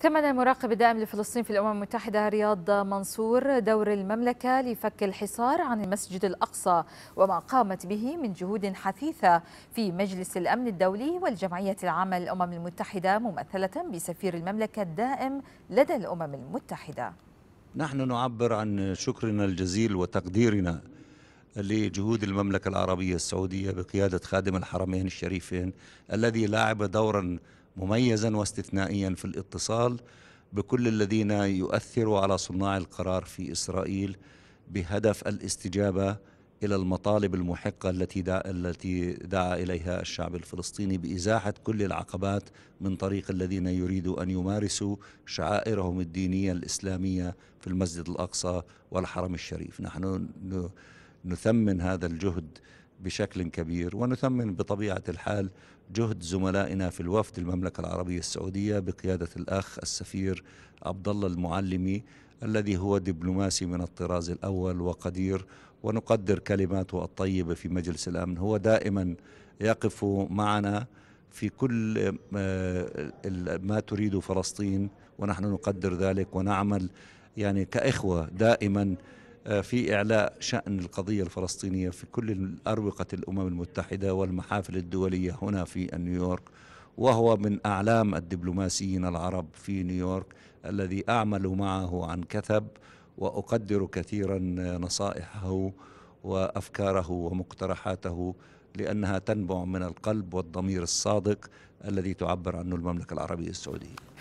ثمن المراقب الدائم لفلسطين في الأمم المتحدة رياض منصور دور المملكة لفك الحصار عن المسجد الأقصى وما قامت به من جهود حثيثة في مجلس الأمن الدولي والجمعية العامة للأمم المتحدة ممثلة بسفير المملكة الدائم لدى الأمم المتحدة نحن نعبر عن شكرنا الجزيل وتقديرنا لجهود المملكة العربية السعودية بقيادة خادم الحرمين الشريفين الذي لعب دورا مميزا واستثنائيا في الاتصال بكل الذين يؤثروا على صناع القرار في اسرائيل بهدف الاستجابه الى المطالب المحقه التي دعا, التي دعا اليها الشعب الفلسطيني بازاحه كل العقبات من طريق الذين يريدوا ان يمارسوا شعائرهم الدينيه الاسلاميه في المسجد الاقصى والحرم الشريف، نحن نثمن هذا الجهد بشكل كبير ونثمن بطبيعة الحال جهد زملائنا في الوفد المملكة العربية السعودية بقيادة الأخ السفير عبد الله المعلمي الذي هو دبلوماسي من الطراز الأول وقدير ونقدر كلماته الطيبة في مجلس الأمن هو دائما يقف معنا في كل آه، ما تريد فلسطين ونحن نقدر ذلك ونعمل يعني كإخوة دائما آه، في إعلاء شأن القضية الفلسطينية في كل أروقة الأمم المتحدة والمحافل الدولية هنا في نيويورك وهو من أعلام الدبلوماسيين العرب في نيويورك الذي أعمل معه عن كثب وأقدر كثيرا نصائحه وأفكاره ومقترحاته لأنها تنبع من القلب والضمير الصادق الذي تعبر عنه المملكة العربية السعودية